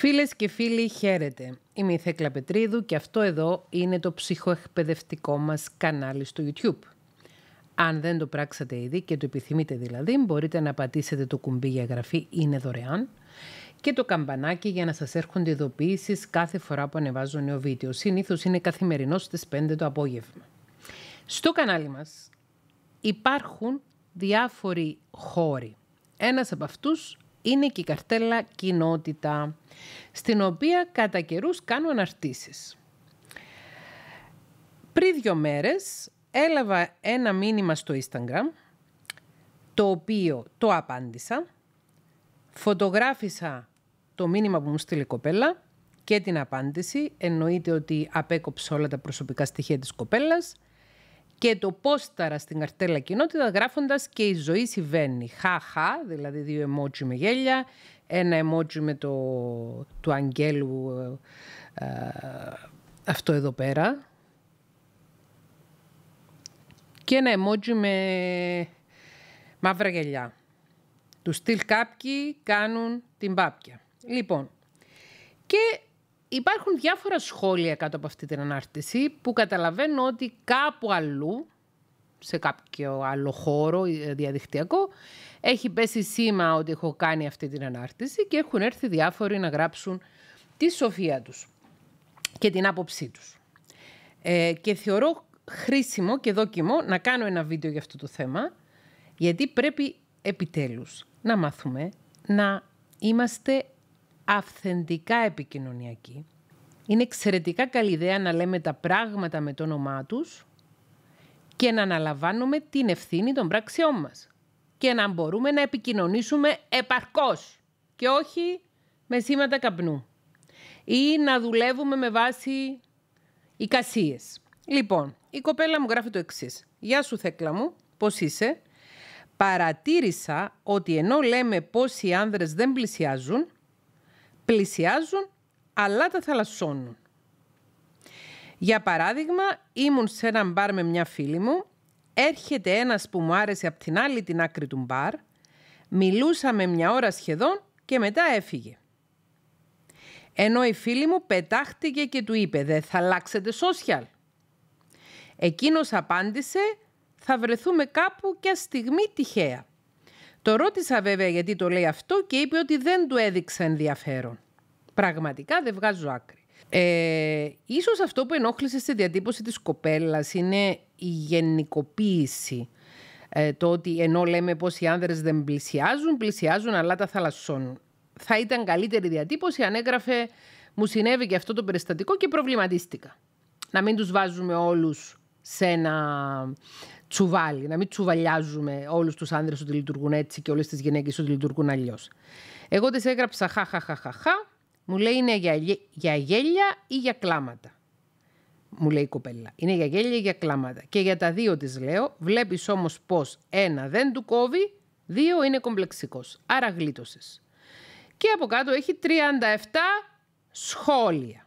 Φίλες και φίλοι, χαίρετε. Είμαι η Θέκλα Πετρίδου και αυτό εδώ είναι το ψυχοεκπαιδευτικό μας κανάλι στο YouTube. Αν δεν το πράξατε ήδη και το επιθυμείτε δηλαδή, μπορείτε να πατήσετε το κουμπί για εγγραφή «Είναι δωρεάν» και το καμπανάκι για να σας έρχονται ειδοποιήσεις κάθε φορά που ανεβάζω νέο βίντεο. Συνήθως είναι καθημερινός στις 5 το απόγευμα. Στο κανάλι μας υπάρχουν διάφοροι χώροι. ένας από αυτούς είναι και η καρτέλα κοινότητα, στην οποία κατά καιρούς κάνω αναρτήσεις. Πριν δύο μέρες έλαβα ένα μήνυμα στο Instagram, το οποίο το απάντησα, Φωτογράφησα το μήνυμα που μου στείλει η κοπέλα και την απάντηση, εννοείται ότι απέκοψε όλα τα προσωπικά στοιχεία της κοπέλας και το πόσταρα στην καρτέλα κοινότητα γράφοντας και η ζωή συμβαίνει. Χα-χα, δηλαδή δύο εμότσι με γέλια, ένα εμότσι με το του αγγέλου ε, ε, αυτό εδώ πέρα και ένα εμότσι με μαύρα γελιά. Του στυλ κάποιοι κάνουν την πάπια. Λοιπόν, και Υπάρχουν διάφορα σχόλια κάτω από αυτή την ανάρτηση που καταλαβαίνω ότι κάπου αλλού, σε κάποιο άλλο χώρο ε, διαδικτυακό, έχει πέσει σήμα ότι έχω κάνει αυτή την ανάρτηση και έχουν έρθει διάφοροι να γράψουν τη σοφία τους και την άποψή τους. Ε, και θεωρώ χρήσιμο και δόκιμο να κάνω ένα βίντεο για αυτό το θέμα, γιατί πρέπει επιτέλους να μάθουμε να είμαστε αυθεντικά επικοινωνιακοί. Είναι εξαιρετικά καλή ιδέα να λέμε τα πράγματα με το όνομά τους και να αναλαμβάνουμε την ευθύνη των πράξεών μας και να μπορούμε να επικοινωνήσουμε επαρκώς και όχι με σήματα καπνού ή να δουλεύουμε με βάση εικασίες. Λοιπόν, η κοπέλα μου γράφει το εξής. Γεια σου Θέκλα μου, πώς είσαι. Παρατήρησα ότι ενώ λέμε οι άνδρες δεν πλησιάζουν, πλησιάζουν αλλά τα θαλασσώνουν. Για παράδειγμα, ήμουν σε ένα μπαρ με μια φίλη μου, έρχεται ένας που μου άρεσε από την άλλη την άκρη του μπαρ, μιλούσαμε μια ώρα σχεδόν και μετά έφυγε. Ενώ η φίλη μου πετάχτηκε και του είπε «Δεν θα αλλάξετε social». Εκείνος απάντησε «Θα βρεθούμε κάπου και στιγμή τυχαία». Το ρώτησα βέβαια γιατί το λέει αυτό και είπε ότι δεν του έδειξε ενδιαφέρον. Πραγματικά δεν βγάζω άκρη. Ε, ίσως αυτό που ενόχλησε στη διατύπωση της κοπέλας είναι η γενικοποίηση. Ε, το ότι ενώ λέμε πως οι άνδρες δεν πλησιάζουν, πλησιάζουν αλλά τα θαλασσώνουν. Θα ήταν καλύτερη διατύπωση αν έγραφε «Μου συνέβη και αυτό το περιστατικό και προβληματίστηκα». Να μην τους βάζουμε όλους σε, ένα, τσουβάλι, να μην τσουβαλιάζουμε όλους τους άνδρες ότι λειτουργούν έτσι και όλες τις γυναίκες ότι λειτουργούν αλλιώς. Εγώ τη έγραψα χαχαχαχαχα, μου λέει είναι για, για γέλια ή για κλάματα. Μου λέει η κοπέλα. Είναι για γέλια ή για κλάματα. Και για τα δύο τη λέω, βλέπεις όμως πως ένα δεν του κόβει, δύο είναι κομπλεξικός. Άρα γλίτωσες. Και από κάτω έχει 37 σχόλια.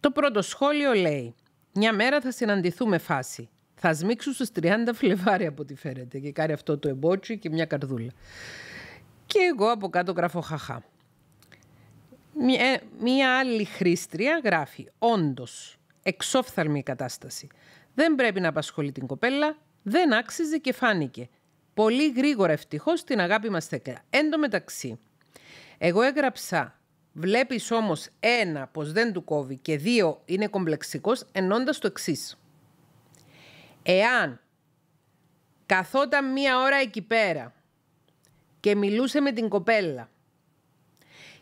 Το πρώτο σχόλιο λέει: Μια μέρα θα συναντηθούμε φάση. Θα σμίξω στις 30 Φλεβάρι από ό,τι φέρετε. Και κάνει αυτό το εμπότσι και μια καρδούλα. Και εγώ από κάτω γράφω χαχά. Μια, ε, άλλη χρήστρια γράφει «Όντως, εξόφθαλμη κατάσταση. Δεν πρέπει να απασχολεί την κοπέλα, δεν άξιζε και φάνηκε. Πολύ γρήγορα ευτυχώς την αγάπη μας θέκλα. Εν τω μεταξύ, εγώ έγραψα «Βλέπεις όμως ένα πως δεν του κόβει και δύο είναι κομπλεξικός» ενώντας το εξής. Εάν καθόταν μία ώρα εκεί πέρα και μιλούσε με την κοπέλα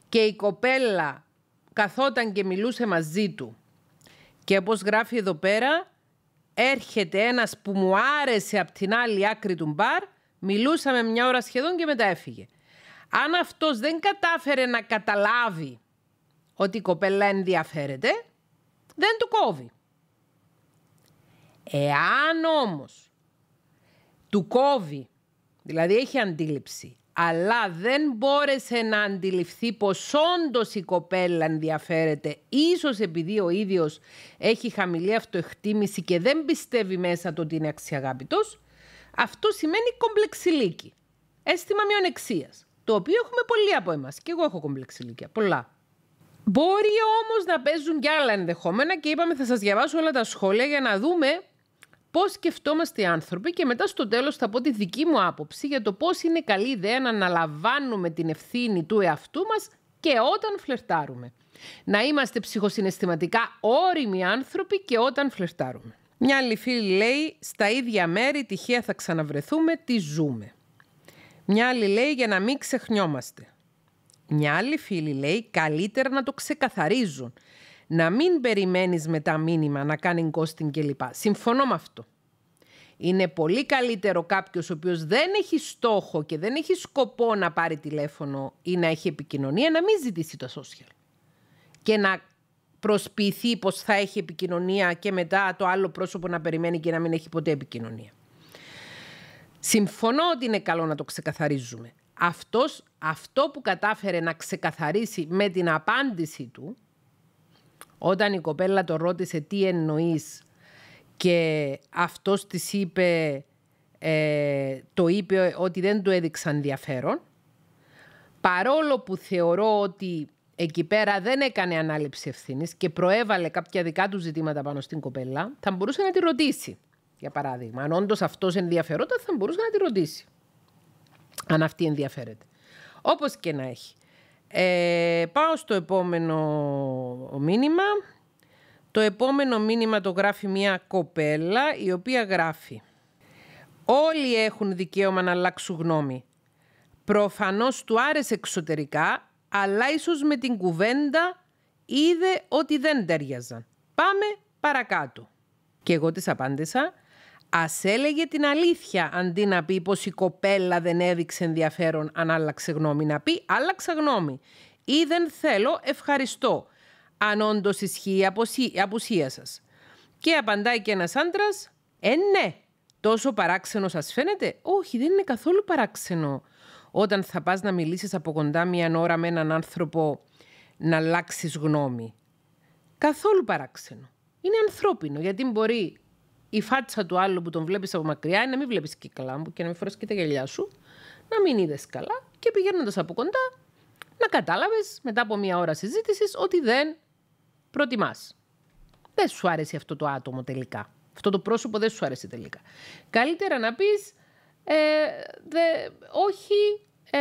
και η κοπέλα καθόταν και μιλούσε μαζί του και όπως γράφει εδώ πέρα έρχεται ένας που μου άρεσε από την άλλη άκρη του μπαρ μιλούσαμε μια ώρα σχεδόν και μετά έφυγε. Αν αυτός δεν κατάφερε να καταλάβει ότι η κοπέλα ενδιαφέρεται, δεν του κόβει. Εάν όμως του κόβει, δηλαδή έχει αντίληψη, αλλά δεν μπόρεσε να αντιληφθεί πως όντως η κοπέλα ενδιαφέρεται, ίσως επειδή ο ίδιος έχει χαμηλή αυτοεκτίμηση και δεν πιστεύει μέσα του ότι είναι αξιαγάπητος, αυτό σημαίνει κομπλεξιλίκη, αίσθημα μειονεξίας, το οποίο έχουμε πολλοί από εμάς και εγώ έχω κομπλεξιλίκια, πολλά. Μπορεί όμως να παίζουν κι άλλα ενδεχόμενα και είπαμε θα σας διαβάσω όλα τα σχόλια για να δούμε πώς σκεφτόμαστε οι άνθρωποι και μετά στο τέλος θα πω τη δική μου άποψη για το πώς είναι καλή ιδέα να αναλαμβάνουμε την ευθύνη του εαυτού μας και όταν φλερτάρουμε. Να είμαστε ψυχοσυναισθηματικά όριμοι άνθρωποι και όταν φλερτάρουμε. Μια άλλη φίλη λέει, στα ίδια μέρη τυχαία θα ξαναβρεθούμε, τη ζούμε. Μια άλλη λέει, για να μην ξεχνιόμαστε. Μια άλλη φίλη λέει, καλύτερα να το ξεκαθαρίζουν να μην περιμένεις μετά μήνυμα να κάνει κόστινγκ κλπ. Συμφωνώ με αυτό. Είναι πολύ καλύτερο κάποιος ο οποίος δεν έχει στόχο και δεν έχει σκοπό να πάρει τηλέφωνο ή να έχει επικοινωνία να μην ζητήσει το social. Και να προσποιηθεί πως θα έχει επικοινωνία και μετά το άλλο πρόσωπο να περιμένει και να μην έχει ποτέ επικοινωνία. Συμφωνώ ότι είναι καλό να το ξεκαθαρίζουμε. Αυτός, αυτό που κατάφερε να ξεκαθαρίσει με την απάντηση του όταν η κοπέλα το ρώτησε τι εννοείς και αυτός της είπε, ε, το είπε ότι δεν του έδειξαν ενδιαφέρον, παρόλο που θεωρώ ότι εκεί πέρα δεν έκανε ανάληψη ευθύνης και προέβαλε κάποια δικά του ζητήματα πάνω στην κοπέλα, θα μπορούσε να τη ρωτήσει. Για παράδειγμα, αν όντως αυτός ενδιαφερόταν, θα μπορούσε να τη ρωτήσει. Αν αυτή ενδιαφέρεται. Όπως και να έχει. Ε, πάω στο επόμενο μήνυμα. Το επόμενο μήνυμα το γράφει μια κοπέλα η οποία γράφει «Όλοι έχουν δικαίωμα να αλλάξουν γνώμη. Προφανώς του άρεσε εξωτερικά, αλλά ίσως με την κουβέντα είδε ότι δεν ταιριαζαν. Πάμε παρακάτω». Και εγώ της απάντησα Ας έλεγε την αλήθεια αντί να πει πως η κοπέλα δεν έδειξε ενδιαφέρον αν άλλαξε γνώμη. Να πει άλλαξα γνώμη. Ή δεν θέλω, ευχαριστώ. Αν όντως ισχύει η απουσία σας. Και απαντάει και ένας άντρας, Ε, ναι. Τόσο παράξενος σα φαίνεται. Όχι, δεν είναι καθόλου παράξενο. Όταν θα πας να μιλήσεις από κοντά μία ώρα με έναν άνθρωπο να αλλάξεις γνώμη. Καθόλου παράξενο. Είναι ανθρώπινο γιατί μπορεί η φάτσα του άλλου που τον βλέπεις από μακριά είναι να μην βλέπεις και καλά μου και να μην φοράς και τα γυαλιά σου, να μην είδες καλά και πηγαίνοντας από κοντά να κατάλαβες μετά από μία ώρα συζήτησης ότι δεν προτιμάς. Δεν σου άρεσε αυτό το άτομο τελικά. Αυτό το πρόσωπο δεν σου άρεσε τελικά. Καλύτερα να πεις ε, όχι, ε,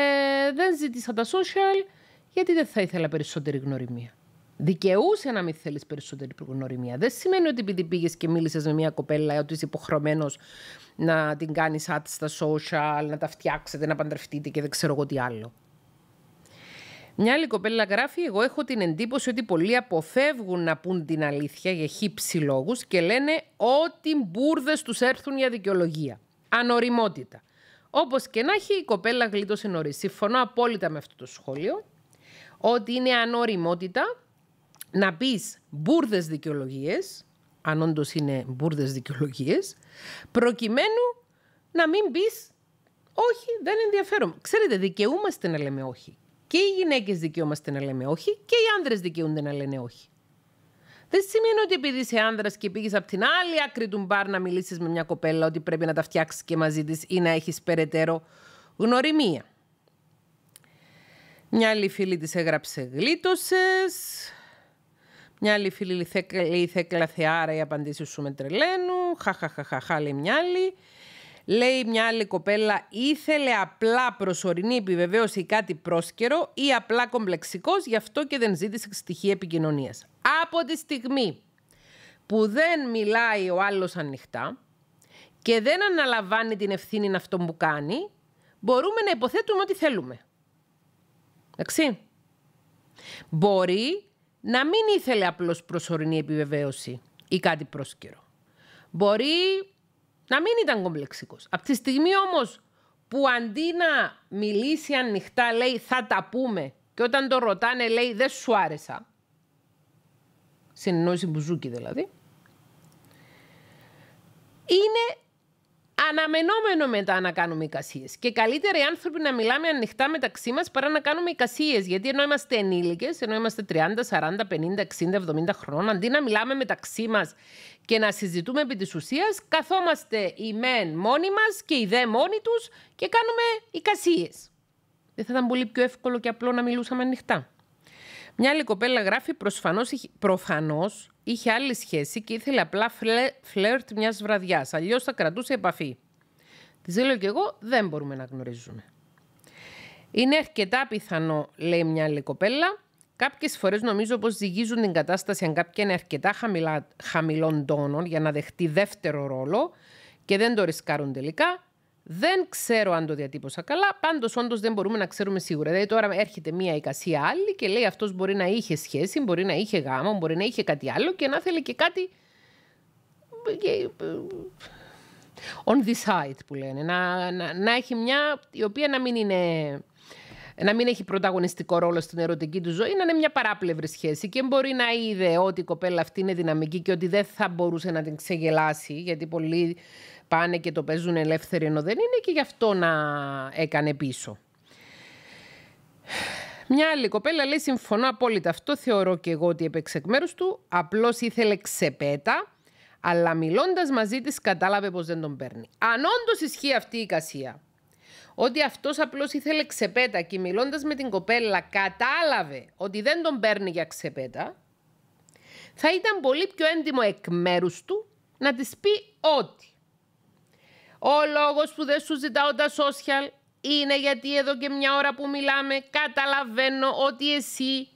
δεν ζήτησα τα social γιατί δεν θα ήθελα περισσότερη γνωριμία δικαιούσε να μην θέλεις περισσότερη προγνωριμία. Δεν σημαίνει ότι επειδή πήγες και μίλησες με μια κοπέλα, ότι είσαι υποχρεωμένος να την κάνεις ad στα social, να τα φτιάξετε, να παντρευτείτε και δεν ξέρω εγώ τι άλλο. Μια άλλη κοπέλα γράφει: Εγώ έχω την εντύπωση ότι πολλοί αποφεύγουν να πούν την αλήθεια για χύψη λόγους και λένε ό,τι μπουρδες τους έρθουν για δικαιολογία. Ανοριμότητα. Όπως και να έχει, η κοπέλα γλίτωσε νωρίς. Συμφωνώ απόλυτα με αυτό το σχόλιο ότι είναι ανοριμότητα να πεις μπουρδες δικαιολογίες, αν όντως είναι μπουρδες δικαιολογίες, προκειμένου να μην πεις όχι, δεν ενδιαφέρομαι. Ξέρετε, δικαιούμαστε να λέμε όχι. Και οι γυναίκες δικαιούμαστε να λέμε όχι και οι άνδρες δικαιούνται να λένε όχι. Δεν σημαίνει ότι επειδή είσαι άνδρας και πήγες από την άλλη άκρη του μπαρ να μιλήσεις με μια κοπέλα, ότι πρέπει να τα φτιάξεις και μαζί της ή να έχεις περαιτέρω γνωριμία. Μια άλλη φίλη της έγραψε γλίτωσες. Μια άλλη φίλη λέει Θέκλα Θεάρα, οι απαντήσει σου με τρελαίνουν. χα λέει μια άλλη. Λέει μια άλλη κοπέλα, ήθελε απλά προσωρινή επιβεβαίωση ή κάτι πρόσκαιρο ή απλά κομπλεξικός, γι' αυτό και δεν ζήτησε στοιχεία επικοινωνίας. Από τη στιγμή που δεν μιλάει ο άλλος ανοιχτά και δεν αναλαμβάνει την ευθύνη να αυτό που κάνει, μπορούμε να υποθέτουμε ό,τι θέλουμε. Εντάξει. Μπορεί να μην ήθελε απλώς προσωρινή επιβεβαίωση ή κάτι πρόσκυρο. Μπορεί να μην ήταν κομπλεξικός. Από τη στιγμή όμως που αντί να μιλήσει ανοιχτά λέει θα τα πούμε και όταν το ρωτάνε λέει δεν σου άρεσα. Συνεννόηση μπουζούκι δηλαδή. Είναι Αναμενόμενο μετά να κάνουμε εικασίε. Και καλύτερα οι άνθρωποι να μιλάμε ανοιχτά μεταξύ μας παρά να κάνουμε εικασίε. Γιατί ενώ είμαστε ενήλικες, ενώ είμαστε 30, 40, 50, 60, 70 χρόνων, αντί να μιλάμε μεταξύ μας και να συζητούμε επί της ουσίας, καθόμαστε οι μεν μόνοι μας και οι δε μόνοι τους και κάνουμε εικασίε. Δεν θα ήταν πολύ πιο εύκολο και απλό να μιλούσαμε ανοιχτά. Μια άλλη κοπέλα γράφει προφανώς, προφανώς είχε άλλη σχέση και ήθελε απλά φλε, φλερτ μιας βραδιάς, αλλιώς θα κρατούσε επαφή. Της λέω και εγώ δεν μπορούμε να γνωρίζουμε. Είναι αρκετά πιθανό, λέει μια άλλη κοπέλα. Κάποιες φορές νομίζω πως ζυγίζουν την κατάσταση αν κάποια είναι αρκετά χαμηλά, χαμηλών τόνων για να δεχτεί δεύτερο ρόλο και δεν το ρισκάρουν τελικά δεν ξέρω αν το διατύπωσα καλά. Πάντως, όντως δεν μπορούμε να ξέρουμε σίγουρα. Δηλαδή, τώρα έρχεται μία εικασία άλλη και λέει αυτός μπορεί να είχε σχέση, μπορεί να είχε γάμο, μπορεί να είχε κάτι άλλο και να θέλει και κάτι. Ε, on the side που λένε. Να, να, έχει μια η οποία να μην είναι να μην έχει πρωταγωνιστικό ρόλο στην ερωτική του ζωή, να είναι μια παράπλευρη σχέση. Και μπορεί να είδε ότι η κοπέλα αυτή είναι δυναμική και ότι δεν θα μπορούσε να την ξεγελάσει, γιατί πολλοί πάνε και το παίζουν ελεύθεροι ενώ δεν είναι και γι' αυτό να έκανε πίσω. Μια άλλη κοπέλα λέει: Συμφωνώ απόλυτα. Αυτό θεωρώ και εγώ ότι έπαιξε εκ μέρους του. Απλώς ήθελε ξεπέτα, αλλά μιλώντας μαζί της κατάλαβε πως δεν τον παίρνει. Αν όντως ισχύει αυτή η κασία, ότι αυτός απλώς ήθελε ξεπέτα και μιλώντας με την κοπέλα, κατάλαβε ότι δεν τον παίρνει για ξεπέτα, θα ήταν πολύ πιο έντιμο εκ μέρους του να της πει ότι ο λόγος που δεν σου ζητάω τα social είναι γιατί εδώ και μια ώρα που μιλάμε καταλαβαίνω ότι εσύ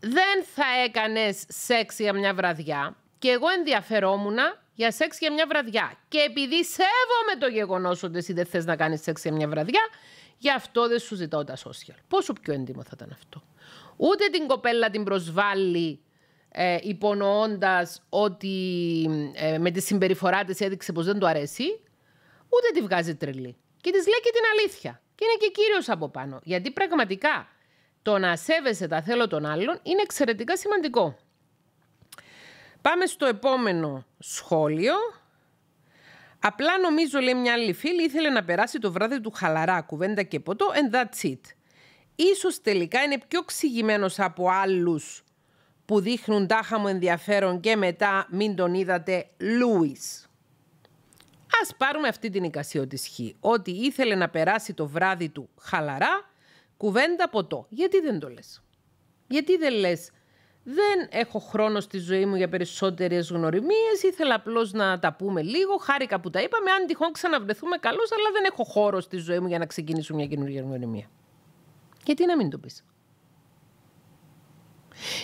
δεν θα έκανες σεξ για μια βραδιά και εγώ ενδιαφερόμουν για σεξ για μια βραδιά. Και επειδή σέβομαι το γεγονός ότι εσύ δεν θες να κάνεις σεξ για μια βραδιά, γι' αυτό δεν σου ζητάω τα social. Πόσο πιο έντιμο θα ήταν αυτό. Ούτε την κοπέλα την προσβάλλει ε, υπονοώντας ότι ε, με τη συμπεριφορά της έδειξε πως δεν του αρέσει, ούτε τη βγάζει τρελή. Και της λέει και την αλήθεια. Και είναι και κύριος από πάνω. Γιατί πραγματικά το να σέβεσαι τα θέλω των άλλων είναι εξαιρετικά σημαντικό. Πάμε στο επόμενο σχόλιο. Απλά νομίζω, λέει μια άλλη φίλη, ήθελε να περάσει το βράδυ του χαλαρά, κουβέντα και ποτό, and that's it. Ίσως τελικά είναι πιο ξηγημένος από άλλους που δείχνουν τάχα μου ενδιαφέρον και μετά μην τον είδατε Λούις. Ας πάρουμε αυτή την ότι σχή. ότι ήθελε να περάσει το βράδυ του χαλαρά, κουβέντα ποτό. Γιατί δεν το λες, Γιατί δεν λες, δεν έχω χρόνο στη ζωή μου για περισσότερες γνωριμίες, ήθελα απλώς να τα πούμε λίγο, χάρηκα που τα είπαμε, αν τυχόν ξαναβρεθούμε καλώς, αλλά δεν έχω χώρο στη ζωή μου για να ξεκινήσω μια καινούργια γνωριμία. Γιατί να μην το πεις,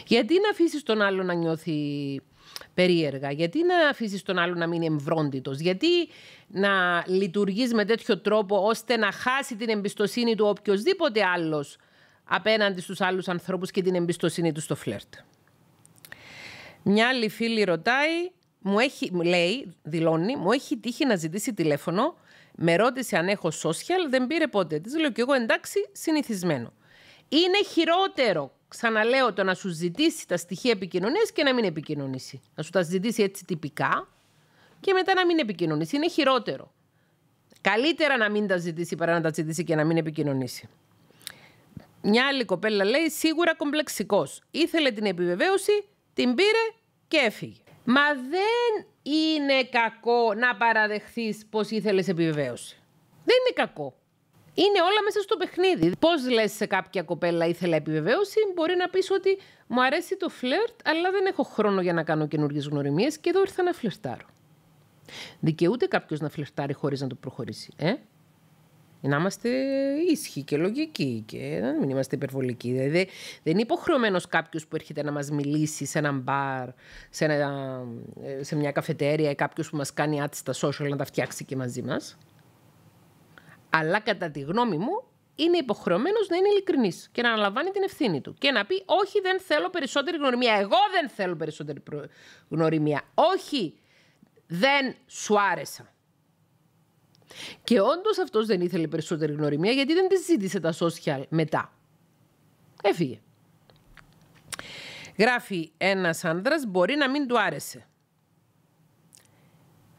Γιατί να αφήσεις τον άλλο να νιώθει περίεργα. Γιατί να αφήσεις τον άλλο να μείνει εμβρόντιτος, Γιατί να λειτουργείς με τέτοιο τρόπο ώστε να χάσει την εμπιστοσύνη του οποιοδήποτε άλλος απέναντι στους άλλους ανθρώπους και την εμπιστοσύνη του στο φλερτ. Μια άλλη φίλη ρωτάει, μου έχει, λέει, δηλώνει, μου έχει τύχει να ζητήσει τηλέφωνο, με ρώτησε αν έχω social, δεν πήρε πότε. Της λέω και εγώ εντάξει, συνηθισμένο. Είναι χειρότερο ξαναλέω το να σου ζητήσει τα στοιχεία επικοινωνίας και να μην επικοινωνήσει. Να σου τα ζητήσει έτσι τυπικά και μετά να μην επικοινωνήσει. Είναι χειρότερο. Καλύτερα να μην τα ζητήσει παρά να τα ζητήσει και να μην επικοινωνήσει. Μια άλλη κοπέλα λέει σίγουρα κομπλεξικός. Ήθελε την επιβεβαίωση, την πήρε και έφυγε. Μα δεν είναι κακό να παραδεχθείς πως ήθελες επιβεβαίωση. Δεν είναι κακό είναι όλα μέσα στο παιχνίδι. Πώς λες σε κάποια κοπέλα ήθελα επιβεβαίωση, μπορεί να πεις ότι μου αρέσει το φλερτ, αλλά δεν έχω χρόνο για να κάνω καινούργιες γνωριμίες και εδώ ήρθα να φλερτάρω. Δικαιούται κάποιος να φλερτάρει χωρίς να το προχωρήσει. Ε? Να είμαστε ίσχυοι και λογικοί και να μην είμαστε υπερβολικοί. Δηλαδή, δεν είναι υποχρεωμένος κάποιος που έρχεται να μας μιλήσει σε ένα μπαρ, σε, ένα, ε, σε μια καφετέρια ή κάποιος που μας κάνει άτσι στα social να τα φτιάξει και μαζί μας. Αλλά κατά τη γνώμη μου, είναι υποχρεωμένος να είναι ειλικρινής και να αναλαμβάνει την ευθύνη του. Και να πει: Όχι, δεν θέλω περισσότερη γνωριμία. Εγώ δεν θέλω περισσότερη γνωριμία. Όχι, δεν σου άρεσα. Και όντως αυτός δεν ήθελε περισσότερη γνωριμία γιατί δεν της ζήτησε τα social μετά. Έφυγε. Γράφει ένας άντρα: Μπορεί να μην του άρεσε.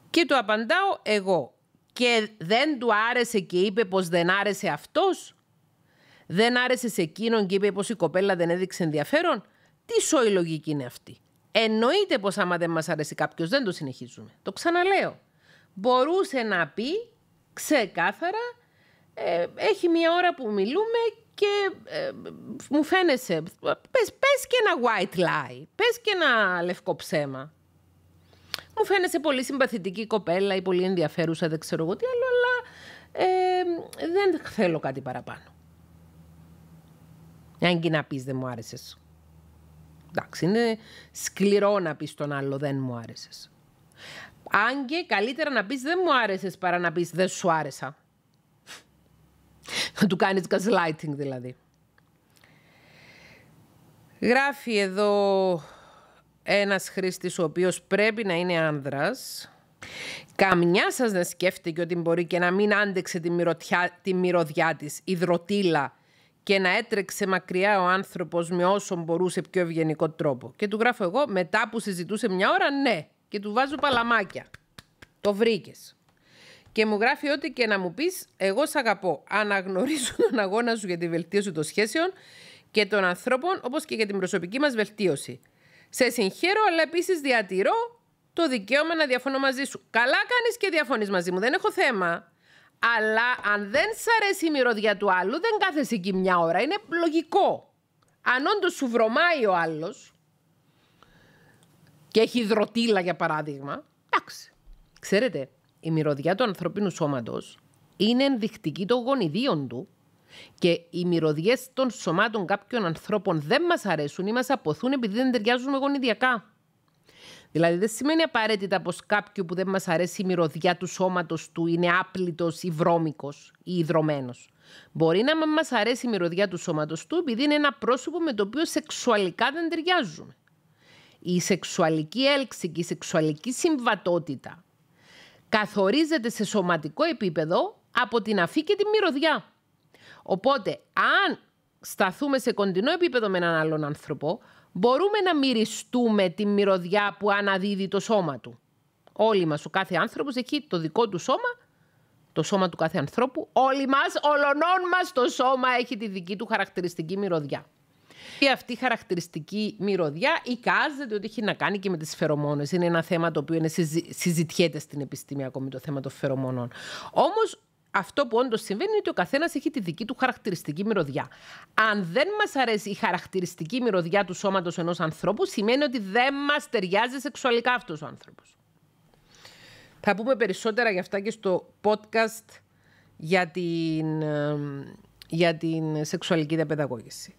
Και του απαντάω εγώ και δεν του άρεσε και είπε πως δεν άρεσε αυτός. Δεν άρεσε σε εκείνον και είπε πως η κοπέλα δεν έδειξε ενδιαφέρον. Τι σόη λογική είναι αυτή. Εννοείται πως άμα δεν μας αρέσει κάποιος δεν το συνεχίζουμε. Το ξαναλέω. Μπορούσε να πει ξεκάθαρα «Ε, έχει μια ώρα που μιλούμε και ε, μου φαίνεσαι, πες, πες και ένα white lie, πες και ένα λευκό ψέμα μου φαίνεσαι πολύ συμπαθητική κοπέλα ή πολύ ενδιαφέρουσα, δεν ξέρω εγώ τι άλλο, αλλά ε, δεν θέλω κάτι παραπάνω. Αν και να πεις δεν μου άρεσες. Εντάξει, είναι σκληρό να πεις τον άλλο δεν μου άρεσες. Αν και καλύτερα να πεις δεν μου άρεσες παρά να πεις δεν σου άρεσα. Να του κάνεις gaslighting δηλαδή. Γράφει εδώ ένας χρήστης ο οποίος πρέπει να είναι άνδρας. Καμιά σας δεν σκέφτηκε ότι μπορεί και να μην άντεξε τη, μυρωδιά, τη μυρωδιά της, η δροτήλα, και να έτρεξε μακριά ο άνθρωπος με όσο μπορούσε πιο ευγενικό τρόπο. Και του γράφω εγώ, μετά που συζητούσε μια ώρα, ναι. Και του βάζω παλαμάκια. Το βρήκες. Και μου γράφει ότι και να μου πεις, εγώ σ' αγαπώ. Αναγνωρίζω τον αγώνα σου για τη βελτίωση των σχέσεων και των ανθρώπων, όπως και για την προσωπική μας βελτίωση. Σε συγχαίρω, αλλά επίσης διατηρώ το δικαίωμα να διαφωνώ μαζί σου. Καλά κάνεις και διαφωνείς μαζί μου, δεν έχω θέμα. Αλλά αν δεν σ' αρέσει η μυρωδιά του άλλου, δεν κάθεσαι εκεί μια ώρα. Είναι λογικό. Αν όντως σου βρωμάει ο άλλος και έχει υδροτήλα για παράδειγμα. Εντάξει. Ξέρετε, η μυρωδιά του ανθρωπίνου σώματος είναι ενδεικτική των γονιδίων του και οι μυρωδιές των σωμάτων κάποιων ανθρώπων δεν μας αρέσουν ή μας αποθούν επειδή δεν ταιριάζουν γονιδιακά. Δηλαδή, δεν σημαίνει απαραίτητα πως κάποιου που δεν μας αρέσει η μυρωδιά του σώματος του είναι άπλητος ή βρώμικος ή υδρωμένος. Μπορεί να μας αρέσει η μυρωδιά του σώματος του επειδή είναι ένα πρόσωπο με το οποίο σεξουαλικά δεν ταιριάζουμε. Η σεξουαλική έλξη και η σεξουαλική συμβατότητα καθορίζεται σε σωματικό επίπεδο από την αφή και τη μυρωδιά. Οπότε, αν σταθούμε σε κοντινό επίπεδο με έναν άλλον άνθρωπο, μπορούμε να μυριστούμε τη μυρωδιά που αναδίδει το σώμα του. Όλοι μας, ο κάθε άνθρωπος έχει το δικό του σώμα, το σώμα του κάθε ανθρώπου. Όλοι μας, ολονών μας το σώμα έχει τη δική του χαρακτηριστική μυρωδιά. Και αυτή η χαρακτηριστική μυρωδιά εικάζεται ότι έχει να κάνει και με τις φερομόνες. Είναι ένα θέμα το οποίο είναι συζητιέται στην επιστήμη ακόμη το θέμα των φερομόνων. Όμως αυτό που όντως συμβαίνει είναι ότι ο καθένας έχει τη δική του χαρακτηριστική μυρωδιά. Αν δεν μας αρέσει η χαρακτηριστική μυρωδιά του σώματος ενός ανθρώπου, σημαίνει ότι δεν μας ταιριάζει σεξουαλικά αυτός ο άνθρωπος. Θα πούμε περισσότερα γι' αυτά και στο podcast για την, για την σεξουαλική διαπαιδαγώγηση.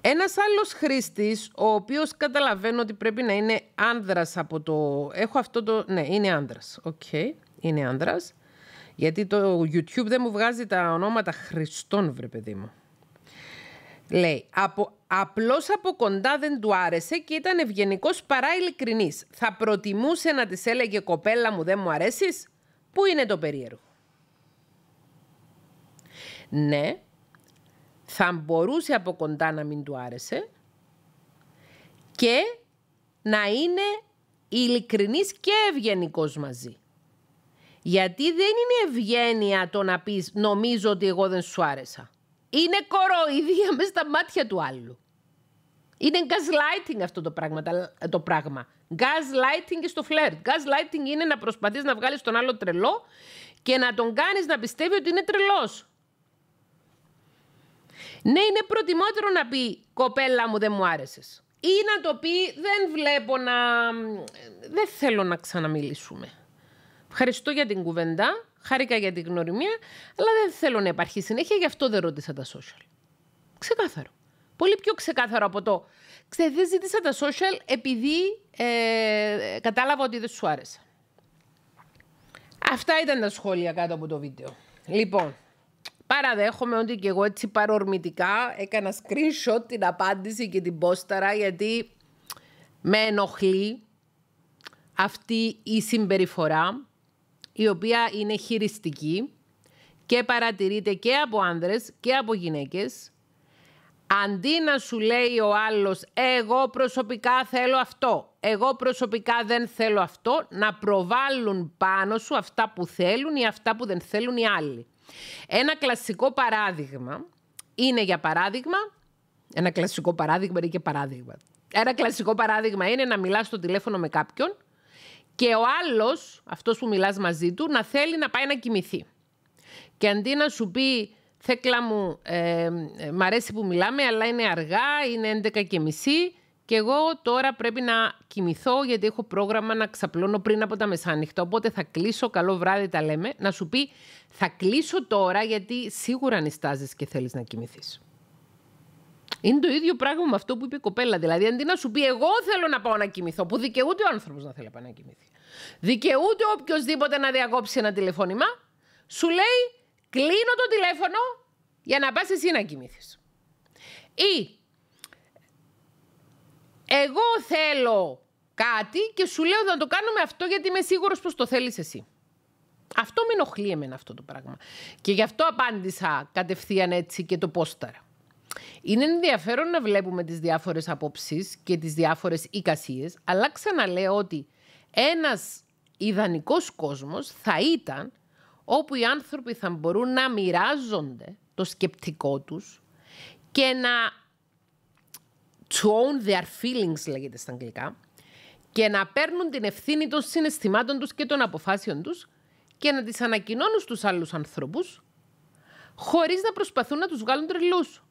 Ένας άλλος χρήστης ο οποίος καταλαβαίνω ότι πρέπει να είναι άνδρας από το... Έχω αυτό το... Ναι, είναι άνδρας. Οκ, okay. είναι άνδρας. Γιατί το YouTube δεν μου βγάζει τα ονόματα Χριστών, βρε παιδί μου. Λέει, από, απλώς από κοντά δεν του άρεσε και ήταν ευγενικός παρά ειλικρινής. Θα προτιμούσε να της έλεγε «Κοπέλα μου, δεν μου αρέσεις» Πού είναι το περίεργο. Ναι, θα μπορούσε από κοντά να μην του άρεσε και να είναι ειλικρινής και ευγενικός μαζί. Γιατί δεν είναι ευγένεια το να πεις «Νομίζω ότι εγώ δεν σου άρεσα». Είναι κοροϊδία μέσα στα μάτια του άλλου. Είναι gaslighting αυτό το πράγμα. Το πράγμα. Gaslighting και στο φλερτ. Gaslighting είναι να προσπαθείς να βγάλεις τον άλλο τρελό και να τον κάνεις να πιστεύει ότι είναι τρελός. Ναι, είναι προτιμότερο να πει «Κοπέλα μου, δεν μου άρεσες». Ή να το πει «Δεν βλέπω να... δεν θέλω να ξαναμιλήσουμε». Ευχαριστώ για την κουβέντα, χάρηκα για την γνωριμία, αλλά δεν θέλω να υπάρχει συνέχεια, γι' αυτό δεν ρώτησα τα social. Ξεκάθαρο. Πολύ πιο ξεκάθαρο από το. Ξέρετε, δεν ζήτησα τα social επειδή ε, κατάλαβα ότι δεν σου άρεσε. Αυτά ήταν τα σχόλια κάτω από το βίντεο. Λοιπόν, παραδέχομαι ότι και εγώ έτσι παρορμητικά έκανα screenshot την απάντηση και την πόσταρα γιατί με ενοχλεί αυτή η συμπεριφορά η οποία είναι χειριστική και παρατηρείται και από άνδρες και από γυναίκες, αντί να σου λέει ο άλλος «εγώ προσωπικά θέλω αυτό», «εγώ προσωπικά δεν θέλω αυτό», να προβάλλουν πάνω σου αυτά που θέλουν ή αυτά που δεν θέλουν οι άλλοι. Ένα κλασικό παράδειγμα είναι για παράδειγμα, ένα κλασικό παράδειγμα είναι και παράδειγμα. Ένα κλασικό παράδειγμα είναι να μιλάς στο τηλέφωνο με κάποιον και ο άλλος, αυτός που μιλάς μαζί του, να θέλει να πάει να κοιμηθεί. Και αντί να σου πει, θέκλα μου, ε, ε μ' αρέσει που μιλάμε, αλλά είναι αργά, είναι 11 και μισή και εγώ τώρα πρέπει να κοιμηθώ γιατί έχω πρόγραμμα να ξαπλώνω πριν από τα μεσάνυχτα, οπότε θα κλείσω, καλό βράδυ τα λέμε, να σου πει, θα κλείσω τώρα γιατί σίγουρα νιστάζεις και θέλεις να κοιμηθείς. Είναι το ίδιο πράγμα με αυτό που είπε η κοπέλα. Δηλαδή, αντί να σου πει εγώ θέλω να πάω να κοιμηθώ, που δικαιούται ο άνθρωπος να θέλει να πάει να κοιμηθεί. Δικαιούται οποιοδήποτε να διακόψει ένα τηλεφώνημα, σου λέει κλείνω το τηλέφωνο για να πας εσύ να κοιμηθεί. Ή εγώ θέλω κάτι και σου λέω να το κάνουμε αυτό γιατί είμαι σίγουρος πως το θέλεις εσύ. Αυτό με ενοχλεί εμένα αυτό το πράγμα. Και γι' αυτό απάντησα κατευθείαν έτσι και το πόσταρα. Είναι ενδιαφέρον να βλέπουμε τις διάφορες απόψεις και τις διάφορες εικασίες, αλλά ξαναλέω ότι ένας ιδανικός κόσμος θα ήταν όπου οι άνθρωποι θα μπορούν να μοιράζονται το σκεπτικό τους και να to their feelings λέγεται στα αγγλικά και να παίρνουν την ευθύνη των συναισθημάτων τους και των αποφάσεων τους και να τις ανακοινώνουν στους άλλους ανθρώπους χωρίς να προσπαθούν να τους βγάλουν τρελούς.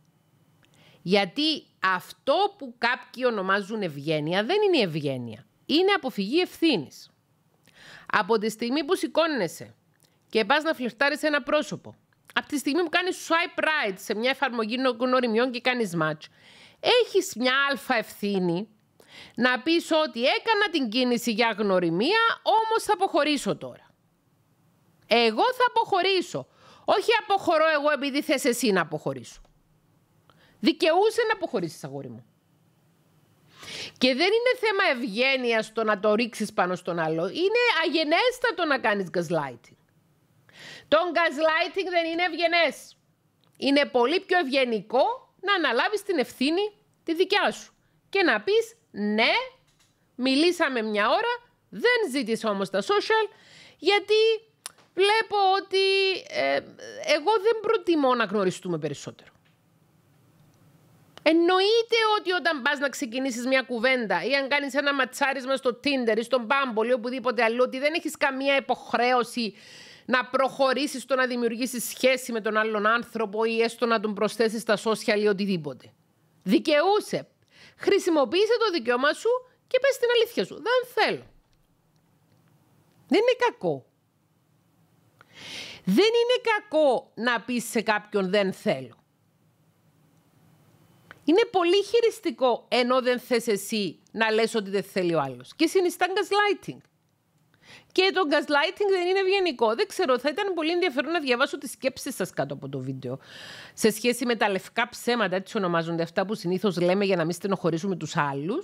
Γιατί αυτό που κάποιοι ονομάζουν ευγένεια δεν είναι ευγένεια. Είναι αποφυγή ευθύνης. Από τη στιγμή που σηκώνεσαι και πας να φλερτάρεις ένα πρόσωπο, από τη στιγμή που κάνεις swipe right σε μια εφαρμογή γνωριμιών και κάνεις match, έχεις μια αλφα ευθύνη να πεις ότι έκανα την κίνηση για γνωριμία, όμως θα αποχωρήσω τώρα. Εγώ θα αποχωρήσω. Όχι αποχωρώ εγώ επειδή θες εσύ να αποχωρήσω δικαιούσε να αποχωρήσεις, αγόρι μου. Και δεν είναι θέμα ευγένειας το να το ρίξεις πάνω στον άλλο. Είναι αγενέστατο να κάνεις gaslighting. Τον gaslighting δεν είναι ευγενές. Είναι πολύ πιο ευγενικό να αναλάβεις την ευθύνη τη δικιά σου και να πεις ναι, μιλήσαμε μια ώρα, δεν ζήτησα όμως τα social, γιατί βλέπω ότι ε, εγώ δεν προτιμώ να γνωριστούμε περισσότερο. Εννοείται ότι όταν πας να ξεκινήσεις μια κουβέντα ή αν κάνεις ένα ματσάρισμα στο Tinder ή στον Bumble ή οπουδήποτε αλλού, ότι δεν έχεις καμία υποχρέωση να προχωρήσεις στο να δημιουργήσεις σχέση με τον άλλον άνθρωπο ή έστω να τον προσθέσεις στα social ή οτιδήποτε. Δικαιούσε. Χρησιμοποίησε το δικαίωμά σου και πες την αλήθεια σου. Δεν θέλω. Δεν είναι κακό. Δεν είναι κακό να πεις σε κάποιον δεν θέλω. Είναι πολύ χειριστικό ενώ δεν θες εσύ να λες ότι δεν θέλει ο άλλος. Και συνιστά gaslighting. Και το gaslighting δεν είναι ευγενικό. Δεν ξέρω, θα ήταν πολύ ενδιαφέρον να διαβάσω τις σκέψεις σας κάτω από το βίντεο. Σε σχέση με τα λευκά ψέματα, έτσι ονομάζονται αυτά που συνήθως λέμε για να μην στενοχωρήσουμε τους άλλους.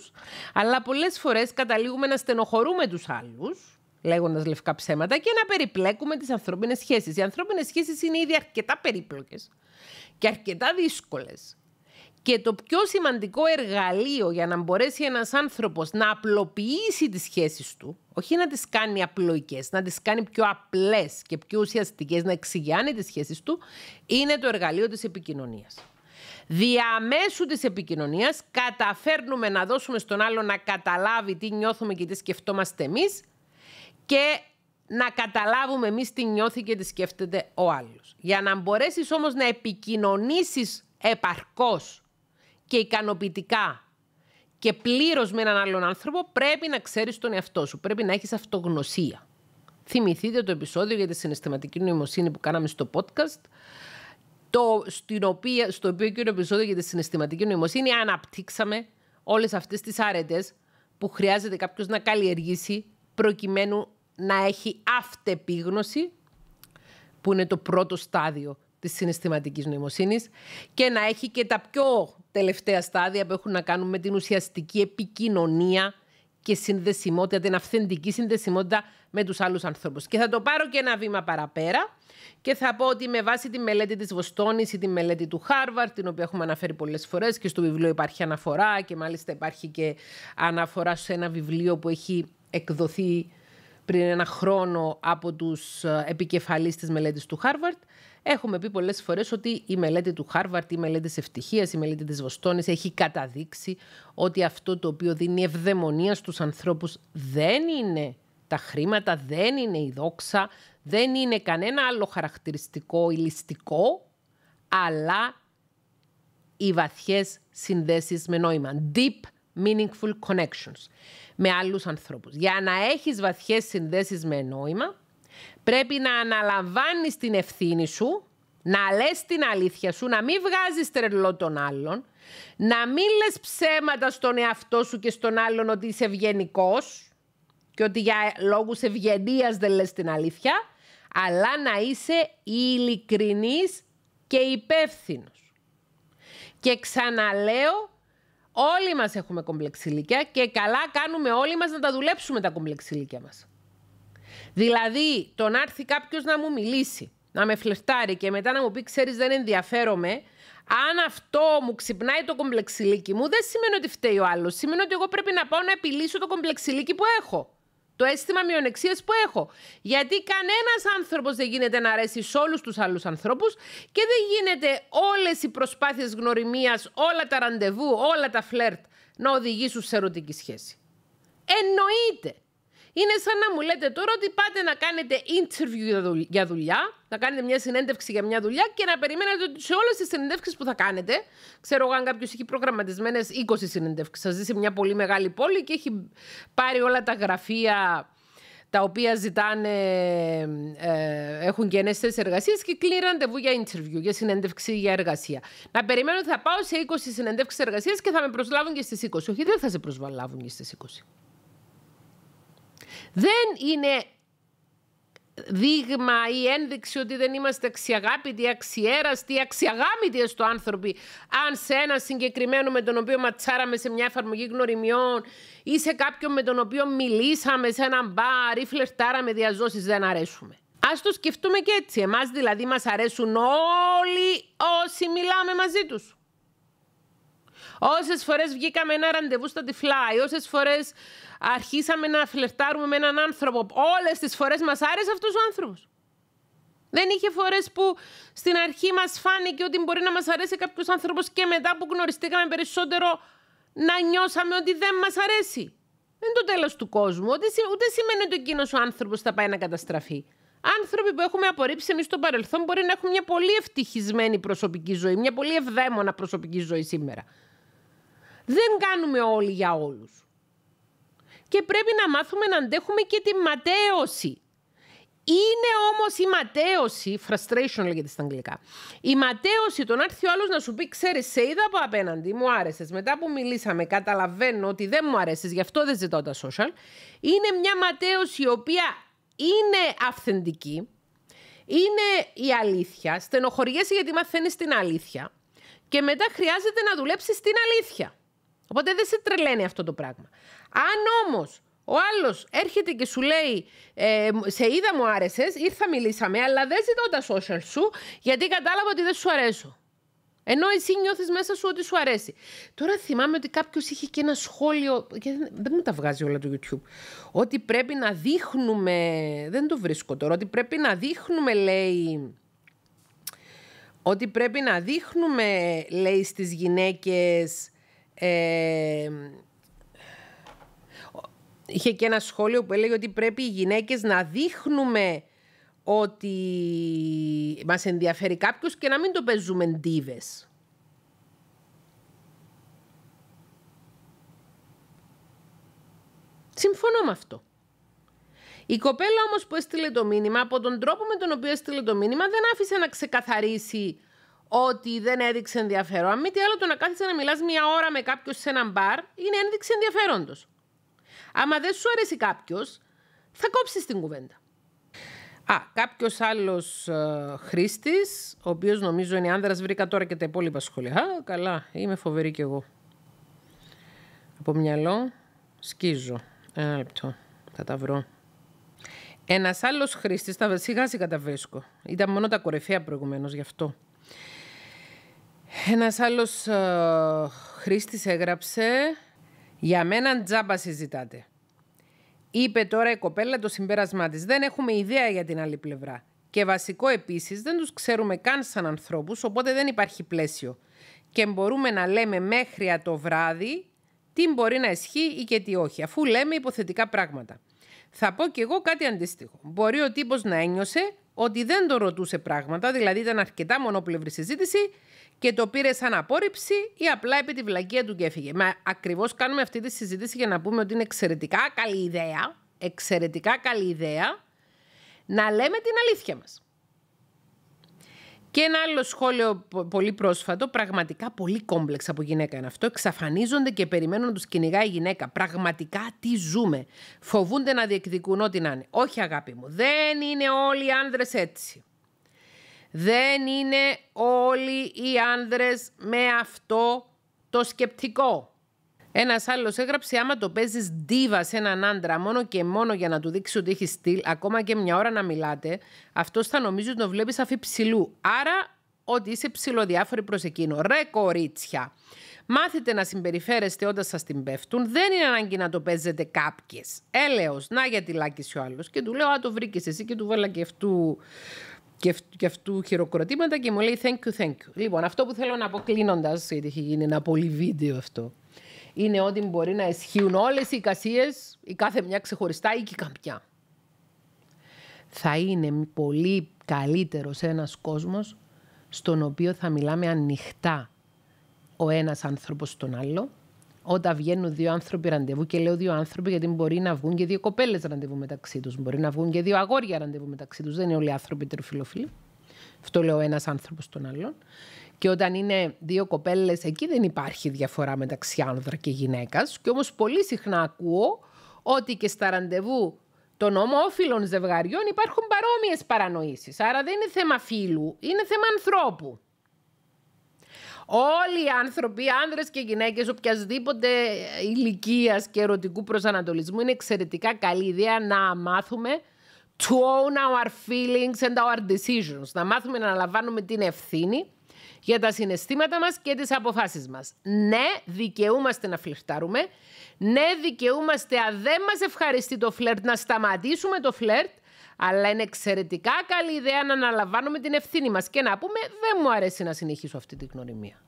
Αλλά πολλές φορές καταλήγουμε να στενοχωρούμε τους άλλους, λέγοντας λευκά ψέματα, και να περιπλέκουμε τις ανθρώπινες σχέσεις. Οι ανθρώπινες σχέσεις είναι ήδη αρκετά περίπλοκες και αρκετά δύσκολες. Και το πιο σημαντικό εργαλείο για να μπορέσει ένας άνθρωπος να απλοποιήσει τις σχέσεις του, όχι να τις κάνει απλοϊκές, να τις κάνει πιο απλές και πιο ουσιαστικές, να εξηγιάνει τις σχέσεις του, είναι το εργαλείο της επικοινωνίας. Διαμέσου της επικοινωνίας καταφέρνουμε να δώσουμε στον άλλο να καταλάβει τι νιώθουμε και τι σκεφτόμαστε εμείς και να καταλάβουμε εμείς τι νιώθει και τι σκέφτεται ο άλλος. Για να μπορέσεις όμως να επικοινωνήσεις επαρκώς και ικανοποιητικά και πλήρως με έναν άλλον άνθρωπο, πρέπει να ξέρεις τον εαυτό σου. Πρέπει να έχεις αυτογνωσία. Θυμηθείτε το επεισόδιο για τη συναισθηματική νοημοσύνη που κάναμε στο podcast. Το, στην οποία, στο οποίο και το επεισόδιο για τη συναισθηματική νοημοσύνη αναπτύξαμε όλες αυτές τις αρετές που χρειάζεται κάποιος να καλλιεργήσει προκειμένου να έχει αυτεπίγνωση που είναι το πρώτο στάδιο Της συναισθηματικής νοημοσύνης και να έχει και τα πιο τελευταία στάδια που έχουν να κάνουν με την ουσιαστική επικοινωνία και συνδεσιμότητα, την αυθεντική συνδεσιμότητα με τους άλλους ανθρώπους. Και θα το πάρω και ένα βήμα παραπέρα και θα πω ότι με βάση τη μελέτη της Βοστόνης ή τη μελέτη του Χάρβαρτ, την οποία έχουμε αναφέρει πολλές φορές και στο βιβλίο υπάρχει αναφορά και μάλιστα υπάρχει και αναφορά σε ένα βιβλίο που έχει εκδοθεί πριν ένα χρόνο από τους ε, επικεφαλείς της μελέτης του Χάρβαρτ, Έχουμε πει πολλές φορές ότι η μελέτη του Χάρβαρτ, η μελέτη τη ευτυχία, η μελέτη της Βοστόνης έχει καταδείξει ότι αυτό το οποίο δίνει ευδαιμονία στους ανθρώπους δεν είναι τα χρήματα, δεν είναι η δόξα, δεν είναι κανένα άλλο χαρακτηριστικό ηλιστικό, αλλά οι βαθιές συνδέσεις με νόημα. Deep meaningful connections με άλλους ανθρώπους. Για να έχεις βαθιές συνδέσεις με νόημα, Πρέπει να αναλαμβάνεις την ευθύνη σου, να λες την αλήθεια σου, να μην βγάζεις τρελό τον άλλον, να μην λες ψέματα στον εαυτό σου και στον άλλον ότι είσαι ευγενικός και ότι για λόγους ευγενίας δεν λες την αλήθεια, αλλά να είσαι ειλικρινής και υπεύθυνος. Και ξαναλέω, όλοι μας έχουμε κομπλεξιλίκια και καλά κάνουμε όλοι μας να τα δουλέψουμε τα κομπλεξιλίκια μας. Δηλαδή, το να έρθει κάποιος να μου μιλήσει, να με φλερτάρει και μετά να μου πει: Ξέρεις, δεν ενδιαφέρομαι. Αν αυτό μου ξυπνάει το κομπλεξιλίκι μου, δεν σημαίνει ότι φταίει ο άλλος. Σημαίνει ότι εγώ πρέπει να πάω να επιλύσω το κομπλεξιλίκι που έχω. Το αίσθημα μειονεξίας που έχω. Γιατί κανένας άνθρωπος δεν γίνεται να αρέσει σε όλους τους άλλους ανθρώπους και δεν γίνεται όλες οι προσπάθειες γνωριμίας, όλα τα ραντεβού, όλα τα φλερτ να οδηγήσουν σε ερωτική σχέση. Εννοείται. Είναι σαν να μου λέτε τώρα ότι πάτε να κάνετε interview για δουλειά, να κάνετε μια συνέντευξη για μια δουλειά και να περιμένετε ότι σε όλες τις συνέντευξεις που θα κάνετε, ξέρω εγώ αν κάποιος έχει προγραμματισμένες 20 συνέντευξεις, θα ζει σε μια πολύ μεγάλη πόλη και έχει πάρει όλα τα γραφεία τα οποία ζητάνε, ε, έχουν και νέες θέσεις και κλείνει ραντεβού για interview, για συνέντευξη για εργασία. Να περιμένω ότι θα πάω σε 20 συνέντευξεις εργασίας και θα με προσλάβουν και στις 20. Όχι, δεν θα σε προσβαλάβουν και στις 20 δεν είναι δείγμα ή ένδειξη ότι δεν είμαστε αξιαγάπητοι, αξιέραστοι, αξιαγάμητοι στο άνθρωποι. Αν σε ένα συγκεκριμένο με τον οποίο ματσάραμε σε μια εφαρμογή γνωριμιών ή σε κάποιον με τον οποίο μιλήσαμε σε ένα μπαρ ή φλερτάραμε διαζώσεις δεν αρέσουμε. Ας το σκεφτούμε και έτσι. Εμάς δηλαδή μας αρέσουν όλοι όσοι μιλάμε μαζί τους. Όσες φορές βγήκαμε ένα ραντεβού στα τυφλά, ή όσες φορές αρχίσαμε να φλερτάρουμε με έναν άνθρωπο. Όλες τις φορές μας άρεσε αυτός ο άνθρωπος. Δεν είχε φορές που στην αρχή μας φάνηκε ότι μπορεί να μας αρέσει κάποιος άνθρωπος και μετά που γνωριστήκαμε περισσότερο να νιώσαμε ότι δεν μας αρέσει. Δεν είναι το τέλος του κόσμου. Ούτε, ούτε σημαίνει ότι εκείνος ο άνθρωπος θα πάει να καταστραφεί. Άνθρωποι που έχουμε απορρίψει εμείς στο παρελθόν μπορεί να έχουν μια πολύ ευτυχισμένη προσωπική ζωή, μια πολύ ευδαίμονα προσωπική ζωή σήμερα. Δεν κάνουμε όλοι για όλους και πρέπει να μάθουμε να αντέχουμε και τη ματέωση. Είναι όμως η ματέωση, frustration λέγεται στα αγγλικά. Η ματέωση, τον έρθει ο άλλος να σου πει: Ξέρεις, σε είδα από απέναντι, μου άρεσες. Μετά που μιλήσαμε, καταλαβαίνω ότι δεν μου αρέσει, γι' αυτό δεν ζητώ τα social. Είναι μια ματέωση η οποία είναι αυθεντική, είναι η αλήθεια. Στενοχωριέσαι γιατί μαθαίνεις την αλήθεια. Και μετά χρειάζεται να δουλέψεις την αλήθεια. Οπότε δεν σε τρελαίνει αυτό το πράγμα. Αν όμως ο άλλος έρχεται και σου λέει: ε, Σε είδα, μου άρεσες, ήρθα, μιλήσαμε, αλλά δεν ζητώ τα social σου, γιατί κατάλαβα ότι δεν σου αρέσω. Ενώ εσύ νιώθεις μέσα σου ότι σου αρέσει. Τώρα θυμάμαι ότι κάποιος είχε και ένα σχόλιο. δεν μου τα βγάζει όλα το YouTube. Ότι πρέπει να δείχνουμε. Δεν το βρίσκω τώρα. Ότι πρέπει να δείχνουμε, λέει. Ότι πρέπει να δείχνουμε, λέει, στις γυναίκες. Ε, είχε και ένα σχόλιο που έλεγε ότι πρέπει οι γυναίκες να δείχνουμε ότι μας ενδιαφέρει κάποιος και να μην το παίζουμε ντίβες. Συμφωνώ με αυτό. Η κοπέλα όμως που έστειλε το μήνυμα, από τον τρόπο με τον οποίο έστειλε το μήνυμα, δεν άφησε να ξεκαθαρίσει ότι δεν έδειξε ενδιαφέρον. Αν μη τι άλλο, το να κάθεσαι να μιλάς μία ώρα με κάποιο σε έναν μπαρ είναι ένδειξη ενδιαφέροντος. Άμα δεν σου αρέσει κάποιος, θα κόψεις την κουβέντα. Α, κάποιος άλλος ε, χρήστης, ο οποίος νομίζω είναι άνδρας, βρήκα τώρα και τα υπόλοιπα σχόλια. Α, καλά, είμαι φοβερή κι εγώ. Από μυαλό σκίζω. Ένα λεπτό. Θα τα βρω. Ένας άλλος χρήστης, σιγά σιγά τα βρίσκω. Ήταν μόνο τα κορυφαία προηγουμένως γι' αυτό. Ένας άλλος ε, χρήστης έγραψε «Για μένα τζάμπα συζητάτε». Είπε τώρα η κοπέλα το συμπέρασμά της «Δεν έχουμε ιδέα για την άλλη πλευρά». Και βασικό επίσης δεν τους ξέρουμε καν σαν ανθρώπους, οπότε δεν υπάρχει πλαίσιο. Και μπορούμε να λέμε μέχρι το βράδυ τι μπορεί να ισχύει ή και τι όχι, αφού λέμε υποθετικά πράγματα. Θα πω κι εγώ κάτι αντίστοιχο. Μπορεί ο τύπος να ένιωσε ότι δεν το ρωτούσε πράγματα, δηλαδή ήταν αρκετά μονοπλευρή συζήτηση και το πήρε σαν απόρριψη ή απλά επί τη βλακεία του και έφυγε. Μα ακριβώς κάνουμε αυτή τη συζήτηση για να πούμε ότι είναι εξαιρετικά καλή ιδέα, εξαιρετικά καλή ιδέα να λέμε την αλήθεια μας. Και ένα άλλο σχόλιο πολύ πρόσφατο, πραγματικά πολύ κόμπλεξ από γυναίκα είναι αυτό. Εξαφανίζονται και περιμένουν να τους κυνηγάει η γυναίκα. Πραγματικά τι ζούμε. Φοβούνται να διεκδικούν ό,τι να είναι. Όχι, αγάπη μου. Δεν είναι όλοι οι άνδρες έτσι. Δεν είναι όλοι οι άνδρες με αυτό το σκεπτικό. Ένας άλλος έγραψε: Άμα το παίζεις ντίβα σε έναν άντρα, μόνο και μόνο για να του δείξει ότι έχει στυλ, ακόμα και μια ώρα να μιλάτε, αυτός θα νομίζει ότι τον βλέπεις αφή Άρα ότι είσαι ψηλοδιάφορη προς εκείνο. Ρε κορίτσια! Μάθετε να συμπεριφέρεστε όταν σας την πέφτουν. Δεν είναι ανάγκη να το παίζετε κάποιε. Έλεω, να γιατί λάκησε ο άλλος. Και του λέω: Α, το βρήκες εσύ και του βάλα και αυτού και, και αυτού χειροκροτήματα και μου λέει thank you, thank you. Λοιπόν, αυτό που θέλω να πω κλείνοντας, γιατί έχει γίνει ένα πολύ βίντεο αυτό, είναι ότι μπορεί να ισχύουν όλες οι εικασίες, η κάθε μια ξεχωριστά ή και καμιά. Θα είναι πολύ καλύτερος ένας κόσμος στον οποίο θα μιλάμε ανοιχτά ο ένας άνθρωπος στον άλλο όταν βγαίνουν δύο άνθρωποι ραντεβού, και λέω δύο άνθρωποι γιατί μπορεί να βγουν και δύο κοπέλες ραντεβού μεταξύ τους, μπορεί να βγουν και δύο αγόρια ραντεβού μεταξύ τους. Δεν είναι όλοι άνθρωποι τεροφιλοφίλοι. Αυτό λέω ένας άνθρωπος τον άλλον. Και όταν είναι δύο κοπέλες, εκεί δεν υπάρχει διαφορά μεταξύ άνδρα και γυναίκας. Και όμως πολύ συχνά ακούω ότι και στα ραντεβού των ομόφυλων ζευγαριών υπάρχουν παρόμοιες παρανοήσεις. Άρα δεν είναι θέμα φίλου, είναι θέμα ανθρώπου. Όλοι οι άνθρωποι, άνδρες και γυναίκες, οποιασδήποτε ηλικίας και ερωτικού προσανατολισμού, είναι εξαιρετικά καλή ιδέα να μάθουμε to own our feelings and our decisions. Να μάθουμε να λαμβάνουμε την ευθύνη για τα συναισθήματα μας και τις αποφάσεις μας. Ναι, δικαιούμαστε να φλερτάρουμε. Ναι, δικαιούμαστε αν δεν μας ευχαριστεί το φλερτ να σταματήσουμε το φλερτ αλλά είναι εξαιρετικά καλή ιδέα να αναλαμβάνουμε την ευθύνη μας και να πούμε δεν μου αρέσει να συνεχίσω αυτή την γνωριμία.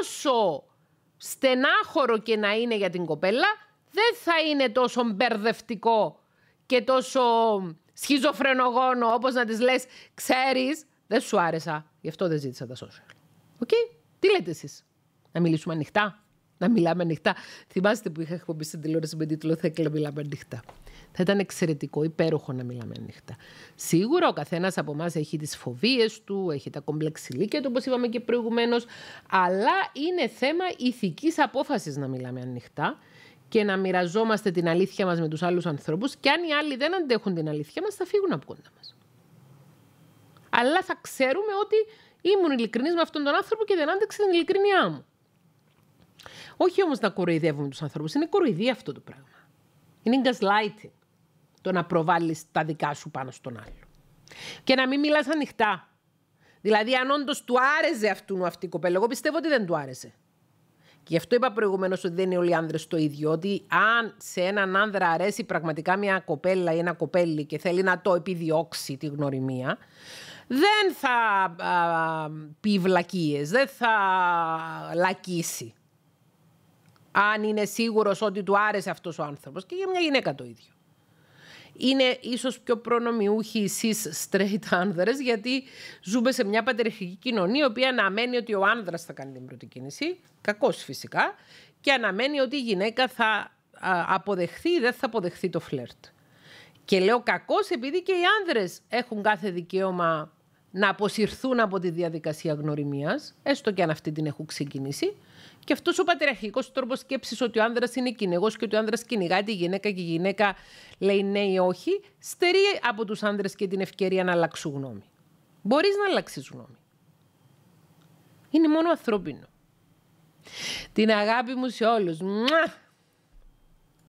Όσο στενάχωρο και να είναι για την κοπέλα, δεν θα είναι τόσο μπερδευτικό και τόσο σχιζοφρενογόνο όπως να της λες «Ξέρεις, δεν σου άρεσα, γι' αυτό δεν ζήτησα τα social». Οκ, τι λέτε εσείς, να μιλήσουμε ανοιχτά. Να μιλάμε ανοιχτά. Θυμάστε που είχα εκπομπή στην τηλεόραση με τίτλο Θα μιλάμε ανοιχτά. Θα ήταν εξαιρετικό, υπέροχο να μιλάμε νύχτα. Σίγουρα ο καθένας από εμάς έχει τις φοβίες του, έχει τα κομπλεξιλίκια του, όπως είπαμε και προηγουμένως, αλλά είναι θέμα ηθικής απόφασης να μιλάμε ανοιχτά και να μοιραζόμαστε την αλήθεια μας με τους άλλους ανθρώπους. Και αν οι άλλοι δεν αντέχουν την αλήθεια μας, θα φύγουν από κοντά μας. Αλλά θα ξέρουμε ότι ήμουν ειλικρινής με αυτόν τον άνθρωπο και δεν άντεξε την ειλικρινιά μου. Όχι όμως να κοροϊδεύουμε τους ανθρώπους. Είναι κοροϊδία αυτό το πράγμα. Είναι gaslighting το να προβάλλεις τα δικά σου πάνω στον άλλο. Και να μην μιλάς ανοιχτά. Δηλαδή, αν όντως του άρεσε αυτού αυτή η κοπέλα, εγώ πιστεύω ότι δεν του άρεσε. Και γι' αυτό είπα προηγουμένως ότι δεν είναι όλοι οι άνδρες το ίδιο. Ότι αν σε έναν άνδρα αρέσει πραγματικά μια κοπέλα ή ένα κοπέλι και θέλει να το επιδιώξει τη γνωριμία, δεν θα α, πει βλακίες, δεν θα λακίσει. Αν είναι σίγουρος ότι του άρεσε αυτός ο άνθρωπος. Και για μια γυναίκα το ίδιο είναι ίσως πιο προνομιούχοι εσείς straight άνδρες γιατί ζούμε σε μια πατριαρχική κοινωνία η οποία αναμένει ότι ο άνδρας θα κάνει την πρώτη κίνηση, κακός φυσικά, και αναμένει ότι η γυναίκα θα αποδεχθεί ή δεν θα αποδεχθεί το φλερτ. Και λέω κακός επειδή και οι άνδρες έχουν κάθε δικαίωμα να αποσυρθούν από τη διαδικασία γνωριμίας, έστω και αν αυτή την έχουν ξεκινήσει, και αυτός ο πατριαρχικός τρόπος σκέψης ότι ο άνδρας είναι κυνηγός και ότι ο άνδρας κυνηγά τη γυναίκα και η γυναίκα λέει ναι ή όχι, στερεί από τους άνδρες και την ευκαιρία να αλλάξουν γνώμη. Μπορείς να αλλάξεις γνώμη. Είναι μόνο ανθρώπινο. Την αγάπη μου σε όλους.